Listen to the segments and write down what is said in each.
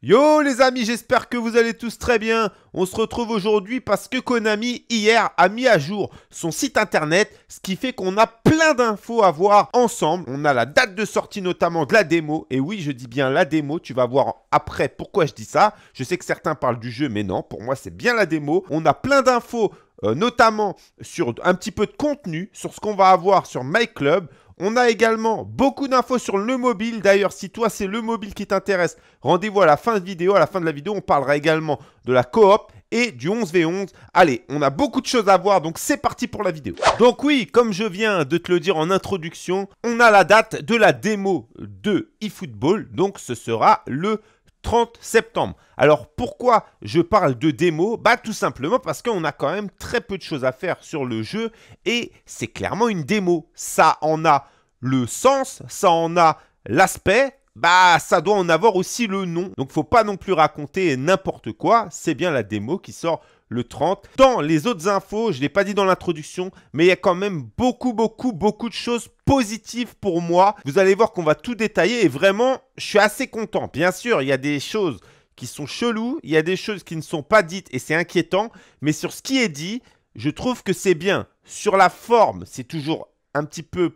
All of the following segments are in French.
Yo les amis, j'espère que vous allez tous très bien. On se retrouve aujourd'hui parce que Konami hier a mis à jour son site internet, ce qui fait qu'on a plein d'infos à voir ensemble. On a la date de sortie notamment de la démo, et oui je dis bien la démo, tu vas voir après pourquoi je dis ça. Je sais que certains parlent du jeu, mais non, pour moi c'est bien la démo. On a plein d'infos euh, notamment sur un petit peu de contenu, sur ce qu'on va avoir sur MyClub. On a également beaucoup d'infos sur le mobile. D'ailleurs, si toi c'est le mobile qui t'intéresse, rendez-vous à la fin de vidéo. À la fin de la vidéo, on parlera également de la coop et du 11v11. Allez, on a beaucoup de choses à voir, donc c'est parti pour la vidéo. Donc oui, comme je viens de te le dire en introduction, on a la date de la démo de eFootball. Donc ce sera le 30 septembre. Alors pourquoi je parle de démo Bah tout simplement parce qu'on a quand même très peu de choses à faire sur le jeu et c'est clairement une démo. Ça en a le sens, ça en a l'aspect, bah ça doit en avoir aussi le nom. Donc faut pas non plus raconter n'importe quoi, c'est bien la démo qui sort le 30. Dans les autres infos, je ne l'ai pas dit dans l'introduction, mais il y a quand même beaucoup, beaucoup, beaucoup de choses positives pour moi. Vous allez voir qu'on va tout détailler et vraiment, je suis assez content. Bien sûr, il y a des choses qui sont cheloues, il y a des choses qui ne sont pas dites et c'est inquiétant, mais sur ce qui est dit, je trouve que c'est bien. Sur la forme, c'est toujours un petit peu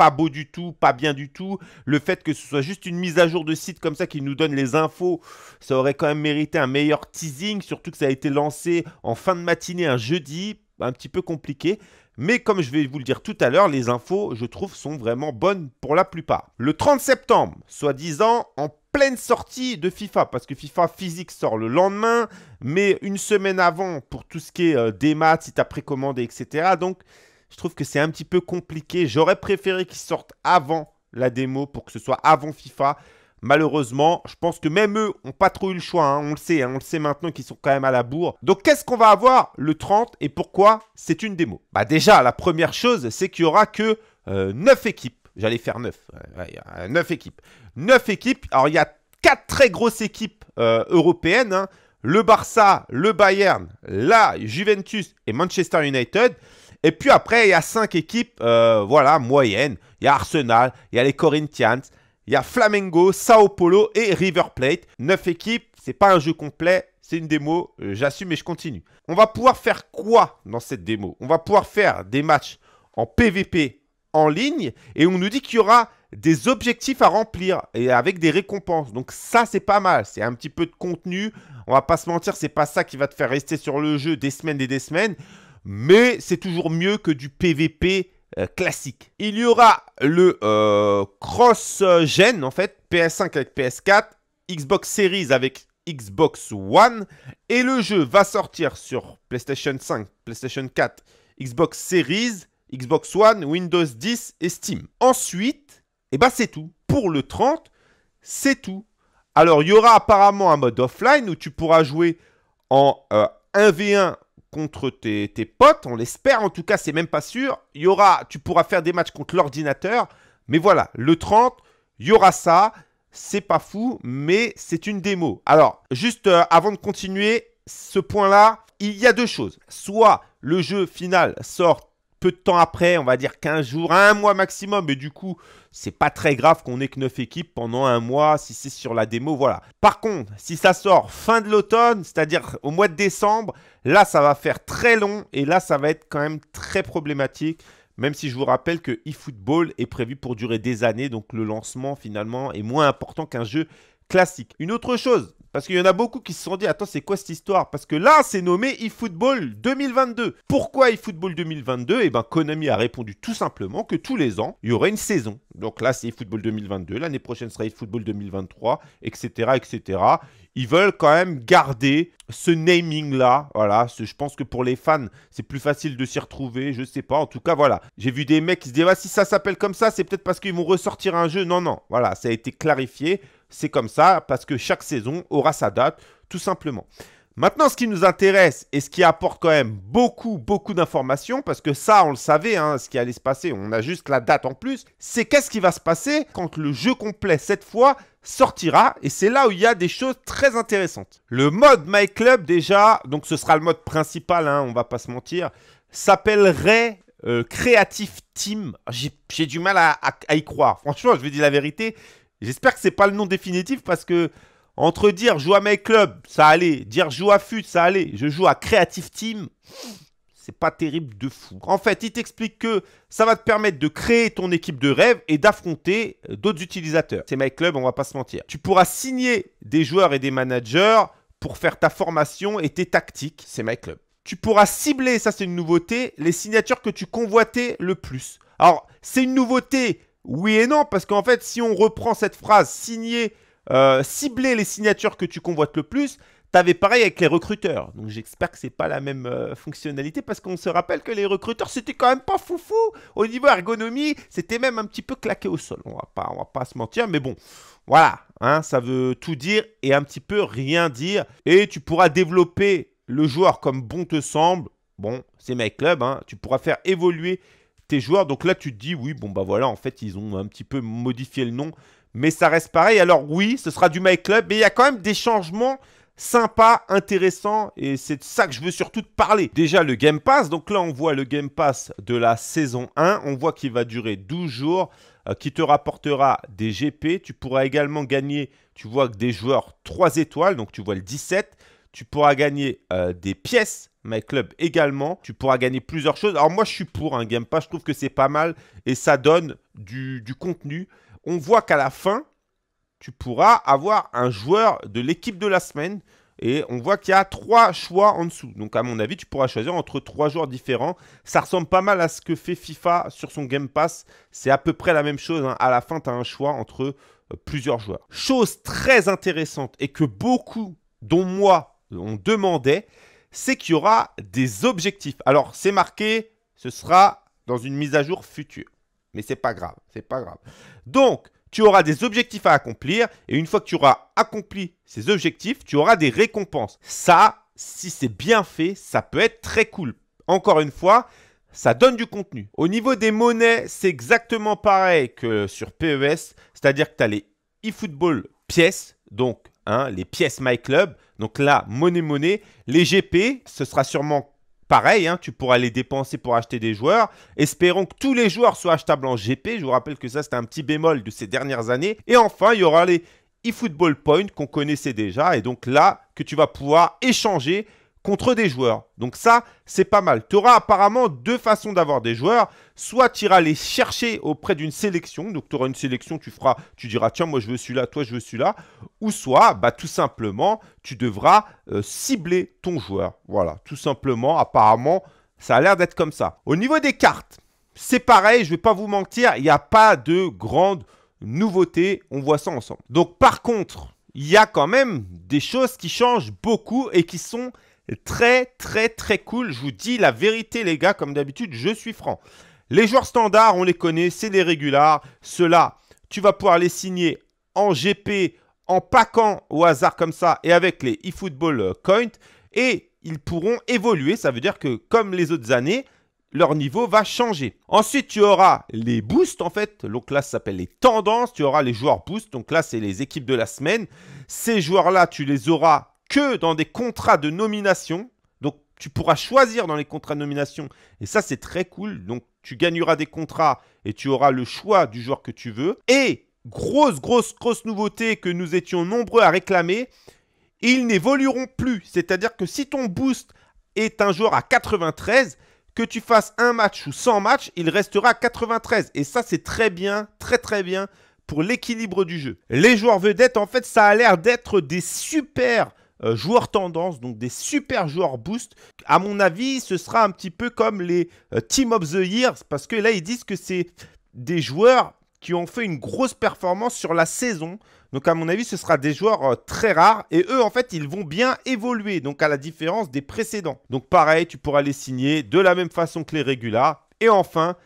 pas beau du tout, pas bien du tout. Le fait que ce soit juste une mise à jour de site comme ça qui nous donne les infos, ça aurait quand même mérité un meilleur teasing, surtout que ça a été lancé en fin de matinée un jeudi, un petit peu compliqué. Mais comme je vais vous le dire tout à l'heure, les infos, je trouve, sont vraiment bonnes pour la plupart. Le 30 septembre, soi-disant, en pleine sortie de FIFA, parce que FIFA physique sort le lendemain, mais une semaine avant pour tout ce qui est euh, des maths, si tu as précommandé, etc. Donc, je trouve que c'est un petit peu compliqué. J'aurais préféré qu'ils sortent avant la démo pour que ce soit avant FIFA. Malheureusement, je pense que même eux n'ont pas trop eu le choix. Hein. On le sait, hein. on le sait maintenant qu'ils sont quand même à la bourre. Donc, qu'est-ce qu'on va avoir le 30 et pourquoi c'est une démo Bah déjà, la première chose, c'est qu'il y aura que 9 euh, équipes. J'allais faire 9. 9 équipes. 9 équipes. Alors, il y a 4 très grosses équipes euh, européennes. Hein. Le Barça, le Bayern, la Juventus et Manchester United. Et puis après, il y a cinq équipes, euh, voilà, moyennes. Il y a Arsenal, il y a les Corinthians, il y a Flamengo, Sao Paulo et River Plate. Neuf équipes, c'est pas un jeu complet, c'est une démo, euh, j'assume et je continue. On va pouvoir faire quoi dans cette démo On va pouvoir faire des matchs en PVP en ligne et on nous dit qu'il y aura des objectifs à remplir et avec des récompenses. Donc ça, c'est pas mal. C'est un petit peu de contenu. On va pas se mentir, c'est pas ça qui va te faire rester sur le jeu des semaines et des semaines mais c'est toujours mieux que du PVP euh, classique. Il y aura le euh, cross-gen, en fait, PS5 avec PS4, Xbox Series avec Xbox One, et le jeu va sortir sur PlayStation 5, PlayStation 4, Xbox Series, Xbox One, Windows 10 et Steam. Ensuite, et eh ben c'est tout. Pour le 30, c'est tout. Alors, il y aura apparemment un mode offline où tu pourras jouer en 1v1 euh, contre tes, potes, on l'espère, en tout cas c'est même pas sûr. Il y aura, tu pourras faire des matchs contre l'ordinateur, mais voilà, le 30, il y aura ça. C'est pas fou, mais c'est une démo. Alors, juste euh, avant de continuer, ce point-là, il y a deux choses. Soit le jeu final sort peu de temps après, on va dire 15 jours, un mois maximum. Et du coup, c'est pas très grave qu'on ait que 9 équipes pendant un mois si c'est sur la démo. Voilà. Par contre, si ça sort fin de l'automne, c'est-à-dire au mois de décembre, là, ça va faire très long et là, ça va être quand même très problématique. Même si je vous rappelle que eFootball est prévu pour durer des années, donc le lancement finalement est moins important qu'un jeu classique. Une autre chose, parce qu'il y en a beaucoup qui se sont dit, attends, c'est quoi cette histoire Parce que là, c'est nommé eFootball 2022. Pourquoi eFootball 2022 Eh bien, Konami a répondu tout simplement que tous les ans, il y aurait une saison. Donc là, c'est eFootball 2022, l'année prochaine sera eFootball 2023, etc., etc. Ils veulent quand même garder ce naming-là. Voilà, je pense que pour les fans, c'est plus facile de s'y retrouver, je sais pas. En tout cas, voilà. J'ai vu des mecs qui se disaient, ah, si ça s'appelle comme ça, c'est peut-être parce qu'ils vont ressortir un jeu. Non, non, voilà, ça a été clarifié. C'est comme ça parce que chaque saison aura sa date, tout simplement. Maintenant, ce qui nous intéresse et ce qui apporte quand même beaucoup, beaucoup d'informations, parce que ça, on le savait, hein, ce qui allait se passer, on a juste la date en plus, c'est qu'est-ce qui va se passer quand le jeu complet, cette fois, sortira. Et c'est là où il y a des choses très intéressantes. Le mode My Club, déjà, donc ce sera le mode principal, on hein, on va pas se mentir, s'appellerait euh, Creative Team. Ah, j'ai du mal à, y croire. Franchement, je vous dis la vérité, J'espère que c'est pas le nom définitif parce que entre dire joue à MyClub », Club, ça allait, dire joue à FUT, ça allait, je joue à Creative Team, c'est pas terrible de fou. En fait, il t'explique que ça va te permettre de créer ton équipe de rêve et d'affronter euh, d'autres utilisateurs. C'est My Club, on va pas se mentir. Tu pourras signer des joueurs et des managers pour faire ta formation et tes tactiques. C'est My Club. Tu pourras cibler, ça c'est une nouveauté, les signatures que tu convoitais le plus. Alors, c'est une nouveauté oui et non, parce qu'en fait, si on reprend cette phrase, signer, euh, cibler les signatures que tu convoites le plus, T'avais pareil avec les recruteurs. Donc j'espère que c'est pas la même euh, fonctionnalité parce qu'on se rappelle que les recruteurs c'était quand même pas foufou au niveau ergonomie, c'était même un petit peu claqué au sol. On va pas, on va pas se mentir, mais bon, voilà, hein, ça veut tout dire et un petit peu rien dire. Et tu pourras développer le joueur comme bon te semble. Bon, c'est My Club, hein, tu pourras faire évoluer joueurs. Donc là, tu te dis, oui, bon, bah voilà, en fait, ils ont un petit peu modifié le nom, mais ça reste pareil. Alors oui, ce sera du My Club, mais il y a quand même des changements sympas, intéressants, et c'est de ça que je veux surtout te parler. Déjà, le Game Pass, donc là, on voit le Game Pass de la saison 1, on voit qu'il va durer 12 jours, euh, qui te rapportera des GP, tu pourras également gagner, tu vois, des joueurs 3 étoiles, donc tu vois le 17, tu pourras gagner euh, des pièces My Club également. Tu pourras gagner plusieurs choses. Alors moi, je suis pour un Game Pass. Je trouve que c'est pas mal et ça donne du, du contenu. On voit qu'à la fin, tu pourras avoir un joueur de l'équipe de la semaine. Et on voit qu'il y a trois choix en dessous. Donc à mon avis, tu pourras choisir entre trois joueurs différents. Ça ressemble pas mal à ce que fait FIFA sur son Game Pass. C'est à peu près la même chose. Hein. À la fin, tu as un choix entre euh, plusieurs joueurs. Chose très intéressante et que beaucoup, dont moi, on demandait, c'est qu'il y aura des objectifs. Alors, c'est marqué, ce sera dans une mise à jour future. Mais c'est pas grave, c'est pas grave. Donc, tu auras des objectifs à accomplir et une fois que tu auras accompli ces objectifs, tu auras des récompenses. Ça, si c'est bien fait, ça peut être très cool. Encore une fois, ça donne du contenu. Au niveau des monnaies, c'est exactement pareil que sur PES, c'est-à-dire que tu as les eFootball pièces, donc hein, les pièces MyClub. Donc là, monnaie-monnaie, les GP, ce sera sûrement pareil, hein. tu pourras les dépenser pour acheter des joueurs. Espérons que tous les joueurs soient achetables en GP. Je vous rappelle que ça, c'était un petit bémol de ces dernières années. Et enfin, il y aura les eFootball Points qu'on connaissait déjà. Et donc là, que tu vas pouvoir échanger contre des joueurs. Donc ça, c'est pas mal. Tu auras apparemment deux façons d'avoir des joueurs. Soit tu iras les chercher auprès d'une sélection. Donc tu auras une sélection, tu feras, tu diras tiens, moi je veux celui-là, toi je veux celui-là. Ou soit, bah, tout simplement, tu devras euh, cibler ton joueur. Voilà, tout simplement, apparemment, ça a l'air d'être comme ça. Au niveau des cartes, c'est pareil, je ne vais pas vous mentir, il n'y a pas de grande nouveauté. On voit ça ensemble. Donc par contre, il y a quand même des choses qui changent beaucoup et qui sont Très, très, très cool. Je vous dis la vérité, les gars. Comme d'habitude, je suis franc. Les joueurs standards, on les connaît, c'est des régulars. Ceux-là, tu vas pouvoir les signer en GP, en packant au hasard comme ça et avec les eFootball euh, Coins. Et ils pourront évoluer. Ça veut dire que, comme les autres années, leur niveau va changer. Ensuite, tu auras les boosts en fait. Donc là, ça s'appelle les tendances. Tu auras les joueurs boosts. Donc là, c'est les équipes de la semaine. Ces joueurs-là, tu les auras que dans des contrats de nomination. Donc tu pourras choisir dans les contrats de nomination. Et ça, c'est très cool. Donc tu gagneras des contrats et tu auras le choix du joueur que tu veux. Et grosse, grosse, grosse nouveauté que nous étions nombreux à réclamer, ils n'évolueront plus. C'est-à-dire que si ton boost est un joueur à 93, que tu fasses un match ou 100 matchs, il restera à 93. Et ça, c'est très bien, très très bien pour l'équilibre du jeu. Les joueurs vedettes, en fait, ça a l'air d'être des super euh, joueurs tendance, donc des super joueurs boost. À mon avis, ce sera un petit peu comme les euh, Team of the Year, parce que là, ils disent que c'est des joueurs qui ont fait une grosse performance sur la saison. Donc à mon avis, ce sera des joueurs euh, très rares. Et eux, en fait, ils vont bien évoluer, donc à la différence des précédents. Donc pareil, tu pourras les signer de la même façon que les régulars. Et enfin,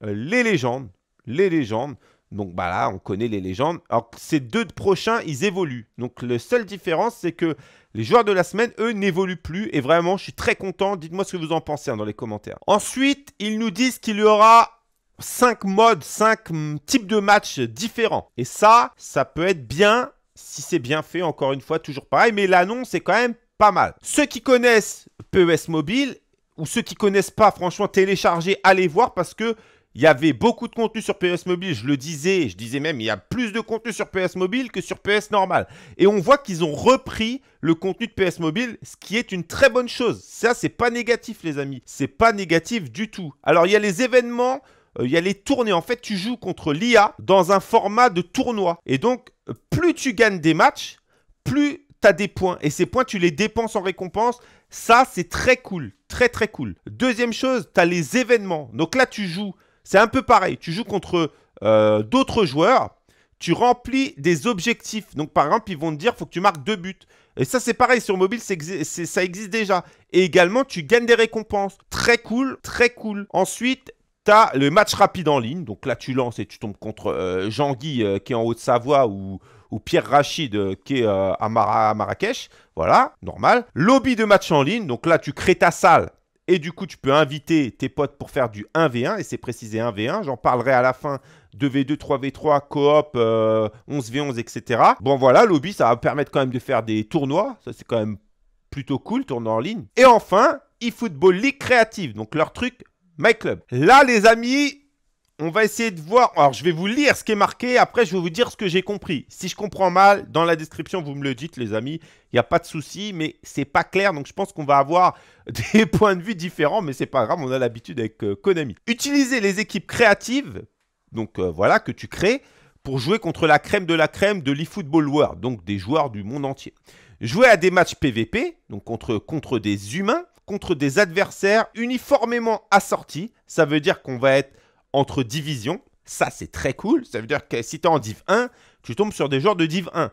les légendes. Les légendes. Donc bah là, on connaît les légendes. Alors ces deux prochains, ils évoluent. Donc la seule différence, c'est que les joueurs de la semaine, eux, n'évoluent plus. Et vraiment, je suis très content. Dites-moi ce que vous en pensez hein, dans les commentaires. Ensuite, ils nous disent qu'il y aura 5 modes, 5 types de matchs différents. Et ça, ça peut être bien si c'est bien fait, encore une fois, toujours pareil. Mais l'annonce est quand même pas mal. Ceux qui connaissent PES Mobile ou ceux qui connaissent pas, franchement, téléchargez, allez voir parce que il y avait beaucoup de contenu sur PS Mobile, je le disais, je disais même, il y a plus de contenu sur PS Mobile que sur PS normal. Et on voit qu'ils ont repris le contenu de PS Mobile, ce qui est une très bonne chose. Ça, c'est pas négatif, les amis. C'est pas négatif du tout. Alors, il y a les événements, euh, il y a les tournées. En fait, tu joues contre l'IA dans un format de tournoi. Et donc, plus tu gagnes des matchs, plus tu as des points. Et ces points, tu les dépenses en récompense. Ça, c'est très cool. Très, très cool. Deuxième chose, tu as les événements. Donc là, tu joues c'est un peu pareil. Tu joues contre euh, d'autres joueurs, tu remplis des objectifs. Donc, par exemple, ils vont te dire, faut que tu marques deux buts. Et ça, c'est pareil, sur mobile, ça existe déjà. Et également, tu gagnes des récompenses. Très cool, très cool. Ensuite, tu as le match rapide en ligne. Donc là, tu lances et tu tombes contre euh, Jean-Guy, euh, qui est en Haute-Savoie, ou, Pierre Rachid, qui est à Marrakech. Voilà, normal. Lobby de match en ligne. Donc là, tu crées ta salle. Et du coup, tu peux inviter tes potes pour faire du 1v1, et c'est précisé 1v1. J'en parlerai à la fin 2v2, 3v3, coop, 11v11, euh, etc. Bon voilà, lobby, ça va permettre quand même de faire des tournois. Ça, c'est quand même plutôt cool, tournoi en ligne. Et enfin, eFootball League Créative, donc leur truc, MyClub. Là, les amis, on va essayer de voir. Alors, je vais vous lire ce qui est marqué. Après, je vais vous dire ce que j'ai compris. Si je comprends mal, dans la description, vous me le dites, les amis. Il n'y a pas de souci, mais c'est pas clair. Donc, je pense qu'on va avoir des points de vue différents, mais c'est pas grave. On a l'habitude avec euh, Konami. Utiliser les équipes créatives, donc euh, voilà, que tu crées, pour jouer contre la crème de la crème de l'eFootball World, donc des joueurs du monde entier. Jouer à des matchs PVP, donc contre, contre des humains, contre des adversaires uniformément assortis. Ça veut dire qu'on va être entre divisions. Ça, c'est très cool. Ça veut dire que si tu es en Div 1, tu tombes sur des joueurs de Div 1.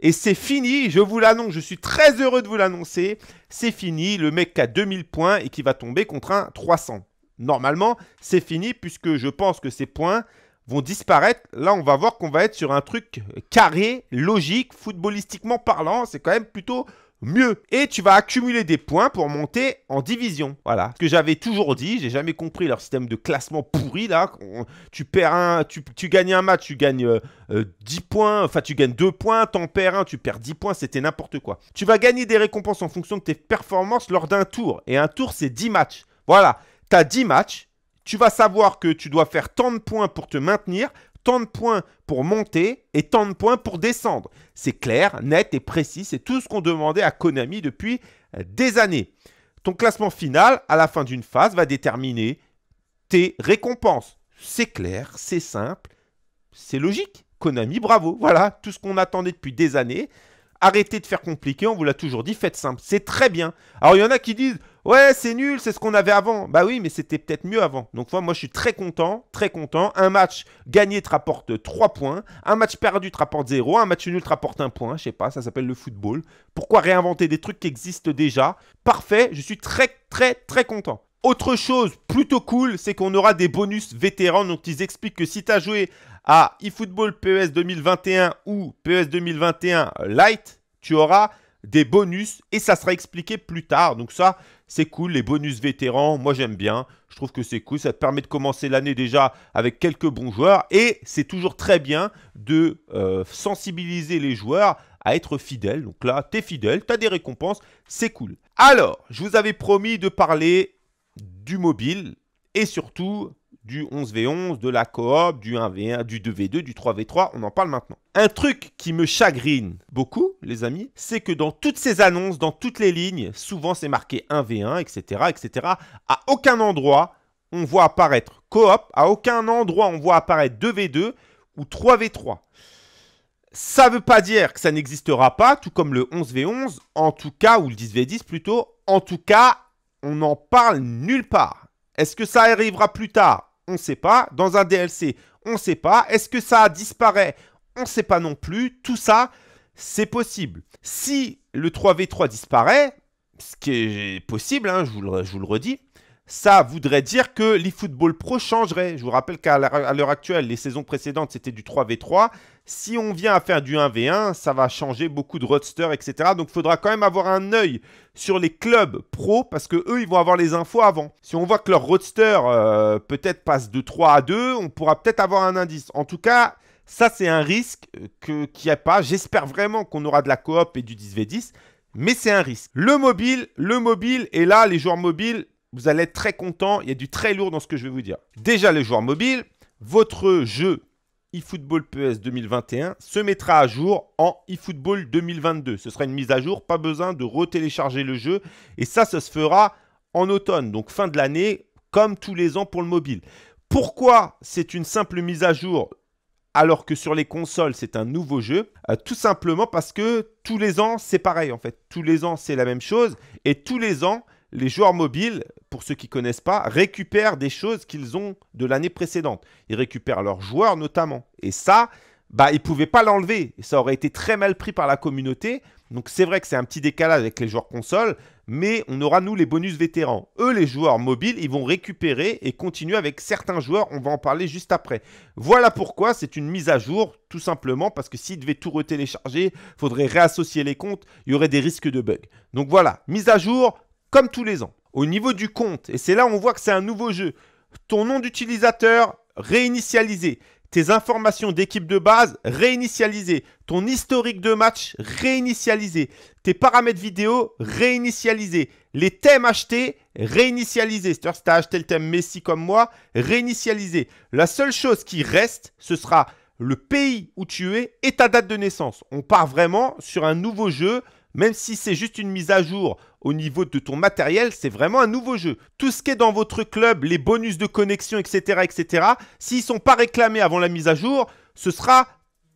Et c'est fini, je vous l'annonce, je suis très heureux de vous l'annoncer. C'est fini, le mec qui a 2000 points et qui va tomber contre un 300. Normalement, c'est fini puisque je pense que ces points vont disparaître. Là, on va voir qu'on va être sur un truc carré, logique, footballistiquement parlant. C'est quand même plutôt mieux. Et tu vas accumuler des points pour monter en division. Voilà. Ce que j'avais toujours dit, j'ai jamais compris leur système de classement pourri là. Tu perds un, tu, gagnes un match, tu gagnes 10 euh, euh, points, enfin tu gagnes 2 points, t'en perds un, tu perds 10 points, c'était n'importe quoi. Tu vas gagner des récompenses en fonction de tes performances lors d'un tour. Et un tour, c'est 10 matchs. Voilà. T'as 10 matchs. Tu vas savoir que tu dois faire tant de points pour te maintenir tant de points pour monter et tant de points pour descendre. C'est clair, net et précis, c'est tout ce qu'on demandait à Konami depuis euh, des années. Ton classement final, à la fin d'une phase, va déterminer tes récompenses. C'est clair, c'est simple, c'est logique. Konami, bravo, voilà tout ce qu'on attendait depuis des années. Arrêtez de faire compliqué, on vous l'a toujours dit, faites simple, c'est très bien. Alors il y en a qui disent, Ouais, c'est nul, c'est ce qu'on avait avant. Bah oui, mais c'était peut-être mieux avant. Donc moi, moi, je suis très content, très content. Un match gagné te rapporte 3 points, un match perdu te rapporte 0, un match nul te rapporte 1 point. Je sais pas, ça s'appelle le football. Pourquoi réinventer des trucs qui existent déjà Parfait, je suis très, très, très content. Autre chose plutôt cool, c'est qu'on aura des bonus vétérans. Donc ils expliquent que si tu as joué à eFootball PES 2021 ou PES 2021 Lite, tu auras des bonus et ça sera expliqué plus tard. Donc ça, c'est cool, les bonus vétérans, moi j'aime bien. Je trouve que c'est cool, ça te permet de commencer l'année déjà avec quelques bons joueurs et c'est toujours très bien de euh, sensibiliser les joueurs à être fidèles. Donc là, t'es fidèle, t'as des récompenses, c'est cool. Alors, je vous avais promis de parler du mobile et surtout du 11v11, de la coop, du 1v1, du 2v2, du 3v3, on en parle maintenant. Un truc qui me chagrine beaucoup, les amis, c'est que dans toutes ces annonces, dans toutes les lignes, souvent c'est marqué 1v1, etc., etc., à aucun endroit on voit apparaître coop, à aucun endroit on voit apparaître 2v2 ou 3v3. Ça ne veut pas dire que ça n'existera pas, tout comme le 11v11, en tout cas, ou le 10v10 plutôt, en tout cas, on n'en parle nulle part. Est-ce que ça arrivera plus tard on ne sait pas. Dans un DLC, on ne sait pas. Est-ce que ça disparaît On ne sait pas non plus. Tout ça, c'est possible. Si le 3v3 disparaît, ce qui est possible, hein, je vous le redis, ça voudrait dire que l'eFootball Pro changerait. Je vous rappelle qu'à l'heure actuelle, les saisons précédentes, c'était du 3v3. Si on vient à faire du 1v1, ça va changer beaucoup de roadsters, etc. Donc, il faudra quand même avoir un œil sur les clubs pro parce que eux, ils vont avoir les infos avant. Si on voit que leur roadster euh, peut-être passe de 3 à 2, on pourra peut-être avoir un indice. En tout cas, ça, c'est un risque euh, qu'il n'y a pas. J'espère vraiment qu'on aura de la coop et du 10v10 mais c'est un risque. Le mobile, le mobile, et là, les joueurs mobiles, vous allez être très content. Il y a du très lourd dans ce que je vais vous dire. Déjà, les joueurs mobile, votre jeu eFootball PS 2021 se mettra à jour en eFootball 2022. Ce sera une mise à jour, pas besoin de retélécharger le jeu. Et ça, ça se fera en automne, donc fin de l'année, comme tous les ans pour le mobile. Pourquoi c'est une simple mise à jour alors que sur les consoles, c'est un nouveau jeu euh, Tout simplement parce que tous les ans, c'est pareil en fait. Tous les ans, c'est la même chose. Et tous les ans, les joueurs mobiles, pour ceux qui ne connaissent pas, récupèrent des choses qu'ils ont de l'année précédente. Ils récupèrent leurs joueurs notamment. Et ça, bah, ils ne pouvaient pas l'enlever. Ça aurait été très mal pris par la communauté. Donc c'est vrai que c'est un petit décalage avec les joueurs console, mais on aura nous les bonus vétérans. Eux, les joueurs mobiles, ils vont récupérer et continuer avec certains joueurs. On va en parler juste après. Voilà pourquoi c'est une mise à jour, tout simplement, parce que s'ils devaient tout retélécharger, il faudrait réassocier les comptes, il y aurait des risques de bugs. Donc voilà, mise à jour, comme tous les ans. Au niveau du compte, et c'est là où on voit que c'est un nouveau jeu, ton nom d'utilisateur réinitialisé, tes informations d'équipe de base réinitialisées, ton historique de match réinitialisé, tes paramètres vidéo réinitialisés, les thèmes achetés réinitialisés. C'est-à-dire si tu as acheté le thème Messi comme moi, réinitialisé. La seule chose qui reste, ce sera le pays où tu es et ta date de naissance. On part vraiment sur un nouveau jeu, même si c'est juste une mise à jour au niveau de ton matériel, c'est vraiment un nouveau jeu. Tout ce qui est dans votre club, les bonus de connexion, etc., etc., s'ils ne sont pas réclamés avant la mise à jour, ce sera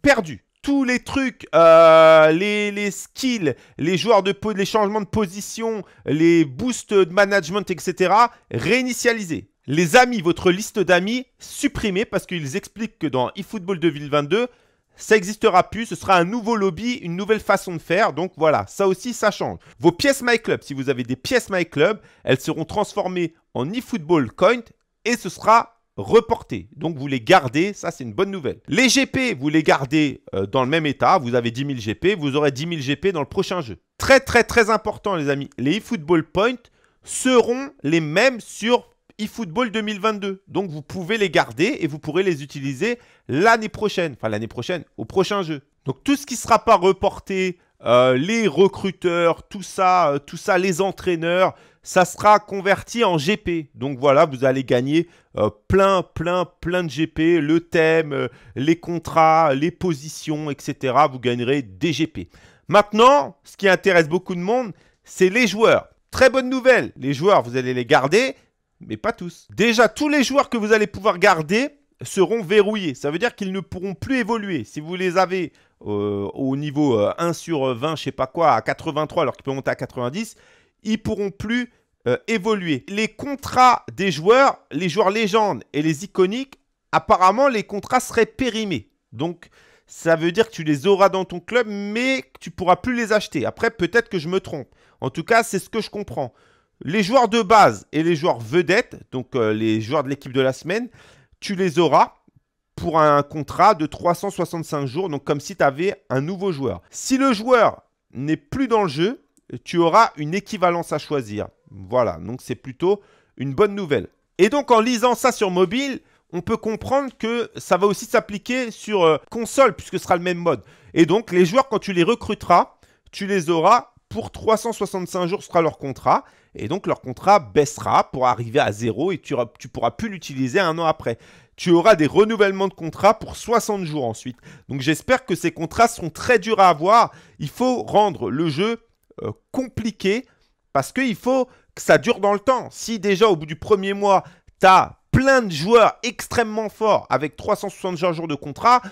perdu. Tous les trucs, euh, les, skills, les joueurs de les changements de position, les boosts de management, etc., réinitialisés. Les amis, votre liste d'amis, supprimée parce qu'ils expliquent que dans eFootball 2022, ça n'existera plus, ce sera un nouveau lobby, une nouvelle façon de faire. Donc voilà, ça aussi, ça change. Vos pièces MyClub, si vous avez des pièces MyClub, elles seront transformées en eFootball Coin et ce sera reporté. Donc vous les gardez, ça c'est une bonne nouvelle. Les GP, vous les gardez euh, dans le même état, vous avez 10 000 GP, vous aurez 10 000 GP dans le prochain jeu. Très très très important les amis, les eFootball Points seront les mêmes sur Football 2022. Donc vous pouvez les garder et vous pourrez les utiliser l'année prochaine. Enfin l'année prochaine, au prochain jeu. Donc tout ce qui sera pas reporté, euh, les recruteurs, tout ça, euh, tout ça, les entraîneurs, ça sera converti en GP. Donc voilà, vous allez gagner euh, plein, plein, plein de GP, le thème, les contrats, les positions, etc. Vous gagnerez des GP. Maintenant, ce qui intéresse beaucoup de monde, c'est les joueurs. Très bonne nouvelle, les joueurs, vous allez les garder, mais pas tous. Déjà, tous les joueurs que vous allez pouvoir garder seront verrouillés. Ça veut dire qu'ils ne pourront plus évoluer. Si vous les avez euh, au niveau 1 euh, sur 20, je sais pas quoi, à 83 alors qu'ils peuvent monter à 90, ils pourront plus euh, évoluer. Les contrats des joueurs, les joueurs légendes et les iconiques, apparemment les contrats seraient périmés. Donc ça veut dire que tu les auras dans ton club mais que tu pourras plus les acheter. Après peut-être que je me trompe. En tout cas, c'est ce que je comprends. Les joueurs de base et les joueurs vedettes, donc euh, les joueurs de l'équipe de la semaine, tu les auras pour un contrat de 365 jours, donc comme si tu avais un nouveau joueur. Si le joueur n'est plus dans le jeu, tu auras une équivalence à choisir. Voilà, donc c'est plutôt une bonne nouvelle. Et donc en lisant ça sur mobile, on peut comprendre que ça va aussi s'appliquer sur euh, console, puisque ce sera le même mode. Et donc les joueurs, quand tu les recruteras, tu les auras pour 365 jours, ce sera leur contrat. Et donc leur contrat baissera pour arriver à zéro et tu, tu pourras plus l'utiliser un an après. Tu auras des renouvellements de contrat pour 60 jours ensuite. Donc j'espère que ces contrats seront très durs à avoir. Il faut rendre le jeu euh, compliqué parce qu'il faut que ça dure dans le temps. Si déjà au bout du premier mois, tu as plein de joueurs extrêmement forts avec 360 jours de contrat,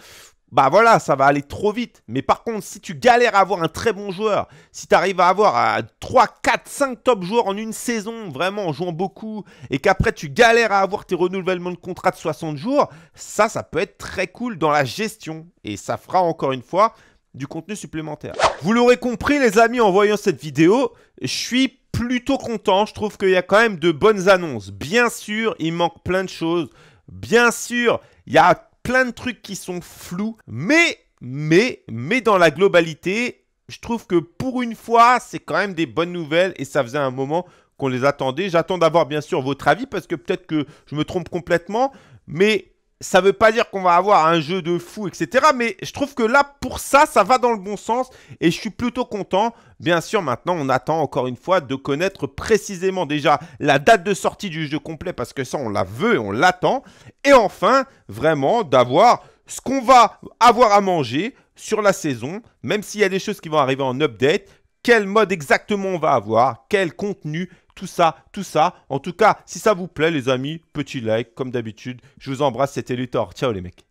bah voilà, ça va aller trop vite. Mais par contre, si tu galères à avoir un très bon joueur, si tu arrives à avoir 3, 4, 5 top joueurs en une saison, vraiment en jouant beaucoup, et qu'après tu galères à avoir tes renouvellements de contrat de 60 jours, ça, ça peut être très cool dans la gestion. Et ça fera encore une fois du contenu supplémentaire. Vous l'aurez compris les amis en voyant cette vidéo, je suis plutôt content. Je trouve qu'il y a quand même de bonnes annonces. Bien sûr, il manque plein de choses. Bien sûr, il y a plein de trucs qui sont flous, mais, mais, mais dans la globalité, je trouve que pour une fois, c'est quand même des bonnes nouvelles et ça faisait un moment qu'on les attendait. J'attends d'avoir bien sûr votre avis parce que peut-être que je me trompe complètement, mais ça veut pas dire qu'on va avoir un jeu de fou, etc. Mais je trouve que là, pour ça, ça va dans le bon sens et je suis plutôt content. Bien sûr, maintenant, on attend encore une fois de connaître précisément déjà la date de sortie du jeu complet parce que ça, on la veut et on l'attend. Et enfin, vraiment, d'avoir ce qu'on va avoir à manger sur la saison, même s'il y a des choses qui vont arriver en update, quel mode exactement on va avoir, quel contenu, tout ça, tout ça. En tout cas, si ça vous plaît les amis, petit like comme d'habitude. Je vous embrasse, c'était Luthor. Ciao les mecs.